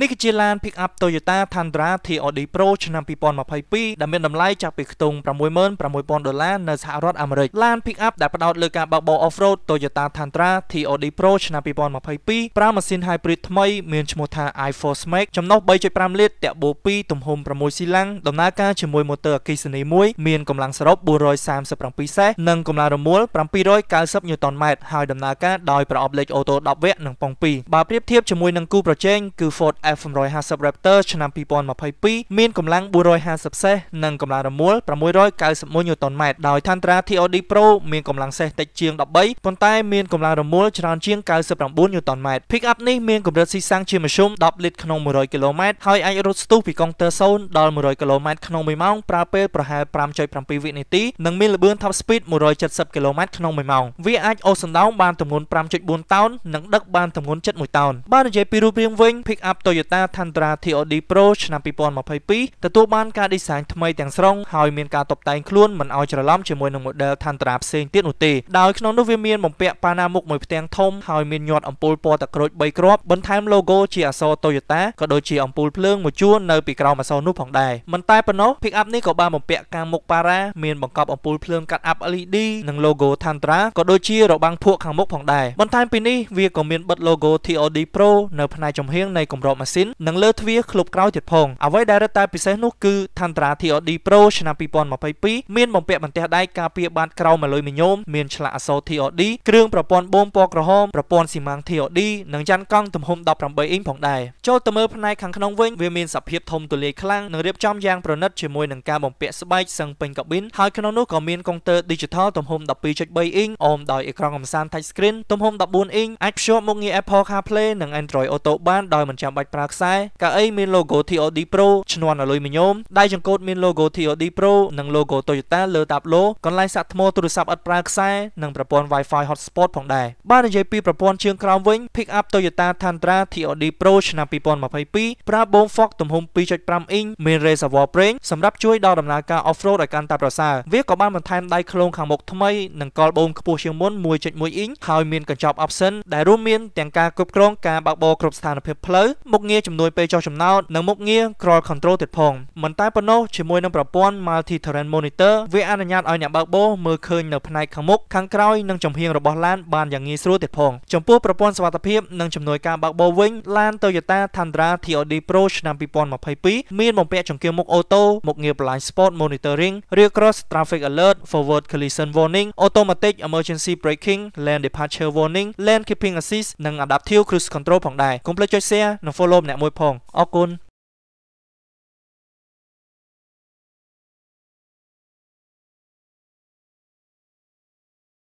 នេះគឺជាឡាន Pickup Toyota Tundra TRD Pro ឆ្នាំ2022ដែលមានតម្លៃចាប់ពីខ្ទង់66,000ដុល្លារនៅសហរដ្ឋអាមេរិកឡាន Pickup ដែលផ្ដោតលើការបើកបរ Off-road Toyota Tundra TRD Pro ឆ្នាំ2022ប្រើម៉ាស៊ីន Hybrid ថ្មីមានឈ្មោះថា i4 Max ចំណុះ3.5លីត្រតាក់បូ2ទំហំ6ស៊ីឡាំងដំណើរការជាមួយម៉ូទ័រអគ្គិសនីមួយមានកម្លាំងសរុប437សេសនិងកម្លាំងរមួល790 Nm ហើយដំណើរការដោយប្រអប់លេខអូតូ10វគ្គនិងប៉ុង2បើប្រៀបធៀបជាមួយនឹងគូប្រជែងគឺ Ford F150 Raptor ឆ្នាំ2022មានកម្លាំង450សេះនិងកម្លាំងរមួល691ញូតនម៉ែត្រដោយថានត្រា TOD Pro មានកម្លាំងសេះតិចជាង13ប៉ុន្តែមានកម្លាំងរមួល ច្រើនជាង99ញូតនម៉ែត្រ Pickup នេះមានកម្រិតស៊ីសាំងជាមធ្យម10លីត្រក្នុង 100គីឡូម៉ែត្រហើយអាចរត់ស្ទុះពីកុងទ័រ0ដល់100គីឡូម៉ែត្រក្នុង1ម៉ោង ប្រើពេលប្រហែល5.7វិនាទីនិងមានល្បឿន top speed 170គីឡូម៉ែត្រក្នុង1ម៉ោងវាអាចអូសសណ្ដោងបានទម្ងន់5.4តោននិងដឹកបានទម្ងន់71តោនបើនិយាយពីរូបរាងវិញ Pickup Toyota Tundra TOD Pro ឆ្នាំ2022ទទួលបានការឌីហ្សាញថ្មីទាំងស្រុងហើយមានការតុបតែងខ្លួនមិនឲ្យច្រឡំជាមួយនឹង model Tundra ផ្សេងទៀតនោះទេដោយក្នុងនោះវាមានបំពាក់ប៉ាណាមុខមួយផ្ទាំងធំហើយមានញាត់អំពូលពណ៌តាក្រូច3គ្រាប់បន្ថែម logo ជាអក្សរ Toyota ក៏ដូចជាអំពូលភ្លើងមួយជួរនៅពីក្រោមអក្សរនោះផងដែរមិនតែប៉ុណ្ណោះ Pickup នេះក៏បានបំពាក់កាំមុខប៉ារ៉ាមានបង្កប់អំពូលភ្លើងកាត់ up LED និង logo Tundra ក៏ដូចជារបាំងភក់ខាងមុខផងដែរបន្ថែមពីនេះវាក៏មានបិទ logo TOD Pro នៅ ផ្នែកចំហៀងនៃកម្របម៉ាស៊ីននិងលើទ្វារក្លុបក្រោយទៀតផងអ្វីដែលរឹតតែពិសេសនោះគឺ Tantra TOD Pro ឆ្នាំ2022មានបំពាក់បន្ទះដែកការពារបាតក្រោមអលុយមីញ៉ូមមានឆ្លាក់អក្សរ TOD គ្រឿងប្រព័ន្ធបូមពណ៌ក្រហមប្រព័ន្ធស៊ីម៉ាំង TOD និងច័ន្ទកង់ទំហំ18អ៊ីងផងដែរចូលទៅមើលផ្នែកខាងក្នុងវិញវាមានសភាពធំទូលាយខ្លាំងនិងរៀបចំយ៉ាងប្រណិតជាមួយនឹងការបំពាក់ស្បែកសឹងពេញកាប៊ីនហើយក្នុងនោះក៏មានកុងទ័រ Digital ទំហំ12.3អ៊ីងអមដោយអេក្រង់កំសាន្ត Touch Screen ទំហំ14អ៊ីងអាចភ្ជាប់មុខងារ Apple CarPlay និង Android Auto បានដោយមិនចាំបាច់ច់ប្រើខ្សែកៅអីមាន logo TOD Pro ឈ្នាន់អលុយមីញ៉ូមដៃចង្កូតមាន logo TOD Pro និង logo Toyota លើតាប់ឡូកន្លែងសាក់ថ្មទូរស័ព្ទឥតប្រើខ្សែនិងប្រព័ន្ធ Wi-Fi hotspot ផងដែរបើនិយាយពីប្រព័ន្ធជើងក្រោមវិញ Pick up Toyota Tundra TOD Pro ឆ្នាំ2022ប្រើបង Fox ទំហំ2.5អ៊ីងមាន Reservoir Brain សម្រាប់ជួយដល់ដំណើរការ off-road ឲ្យកាន់តែប្រសើរវាក៏បានបន្ថែមដៃឃ្លោងខាងមុខថ្មីនិងកលបូមខ្ពស់ជាងមុន1.1អ៊ីងហើយមានកញ្ចប់ option ដែលរួមមាន ទាំងការគ្រប់គ្រងការបើកបរគ្រប់ស្ថានភាពផ្លូវមុខមុខងារជំនួយពេលចុះចំណោតនិងមុខងារ Crawl Control ទៀតផងមិនតែប៉ុណ្ណោះជាមួយនឹងប្រព័ន្ធ Multi Terrain Monitor វាអនុញ្ញាតឲ្យអ្នកបើកបរមើលឃើញនៅផ្នែកខាងមុខខាងក្រោយនិងចំហៀងរបស់ឡានបានយ៉ាងងាយស្រួលទៀតផងចំពោះប្រព័ន្ធសុវត្ថិភាពនិងជំនួយការបើកបរវិញឡាន Toyota Tundra TOD Pro ឆ្នាំ2022មានបំពាក់ចង្កៀងមុខអូតូមុខងារ Blind Spot Monitoring Rear Cross Traffic Alert Forward Collision Warning Automatic Emergency Braking Lane Departure Warning Lane Keeping Assist និង Adaptive Cruise Control ផងដែរកុំភ្លេចចុច Share និង Follow ចូលលំអ្នកមួយផងអរគុណ